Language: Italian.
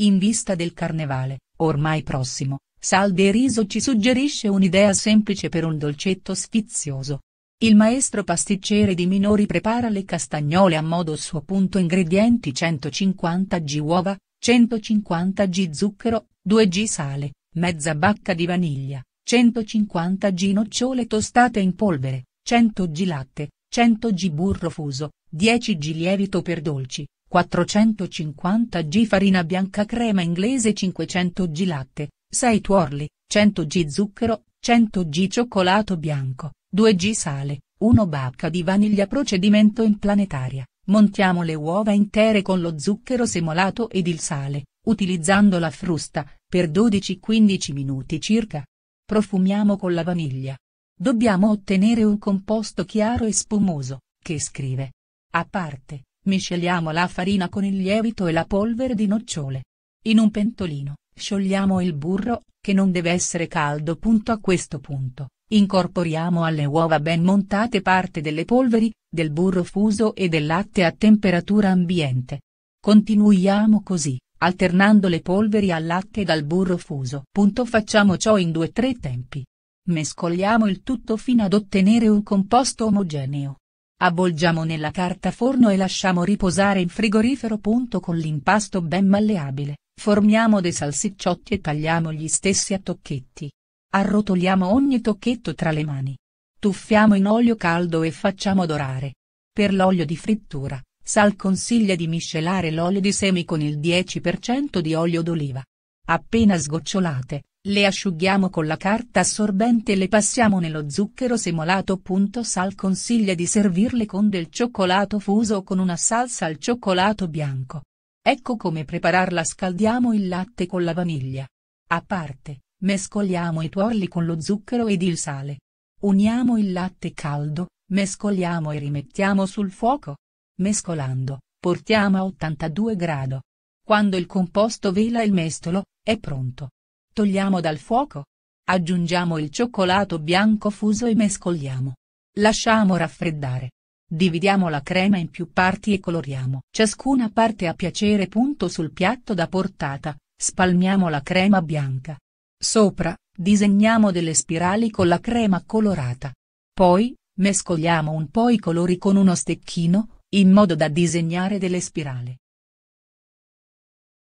In vista del carnevale, ormai prossimo, Salde e Riso ci suggerisce un'idea semplice per un dolcetto sfizioso. Il maestro pasticcere di Minori prepara le castagnole a modo suo. Punto ingredienti 150 g uova, 150 g zucchero, 2 g sale, mezza bacca di vaniglia, 150 g nocciole tostate in polvere, 100 g latte, 100 g burro fuso, 10 g lievito per dolci, 450 g farina bianca crema inglese 500 g latte, 6 tuorli, 100 g zucchero, 100 g cioccolato bianco, 2 g sale, 1 bacca di vaniglia procedimento in planetaria, montiamo le uova intere con lo zucchero semolato ed il sale, utilizzando la frusta, per 12-15 minuti circa. Profumiamo con la vaniglia. Dobbiamo ottenere un composto chiaro e spumoso, che scrive. A parte, Misceliamo la farina con il lievito e la polvere di nocciole. In un pentolino, sciogliamo il burro, che non deve essere caldo. A questo punto, incorporiamo alle uova ben montate parte delle polveri, del burro fuso e del latte a temperatura ambiente. Continuiamo così, alternando le polveri al latte ed al burro fuso. Facciamo ciò in due o tre tempi. Mescoliamo il tutto fino ad ottenere un composto omogeneo. Avvolgiamo nella carta forno e lasciamo riposare in frigorifero. Con l'impasto ben malleabile, formiamo dei salsicciotti e tagliamo gli stessi a tocchetti. Arrotoliamo ogni tocchetto tra le mani. Tuffiamo in olio caldo e facciamo dorare. Per l'olio di frittura, Sal consiglia di miscelare l'olio di semi con il 10% di olio d'oliva. Appena sgocciolate, le asciughiamo con la carta assorbente e le passiamo nello zucchero semolato. Sal consiglia di servirle con del cioccolato fuso o con una salsa al cioccolato bianco. Ecco come prepararla scaldiamo il latte con la vaniglia. A parte, mescoliamo i tuorli con lo zucchero ed il sale. Uniamo il latte caldo, mescoliamo e rimettiamo sul fuoco. Mescolando, portiamo a 82 grado. Quando il composto vela il mestolo, è pronto. Togliamo dal fuoco. Aggiungiamo il cioccolato bianco fuso e mescoliamo. Lasciamo raffreddare. Dividiamo la crema in più parti e coloriamo. Ciascuna parte a piacere. Punto Sul piatto da portata, spalmiamo la crema bianca. Sopra, disegniamo delle spirali con la crema colorata. Poi, mescoliamo un po' i colori con uno stecchino, in modo da disegnare delle spirali.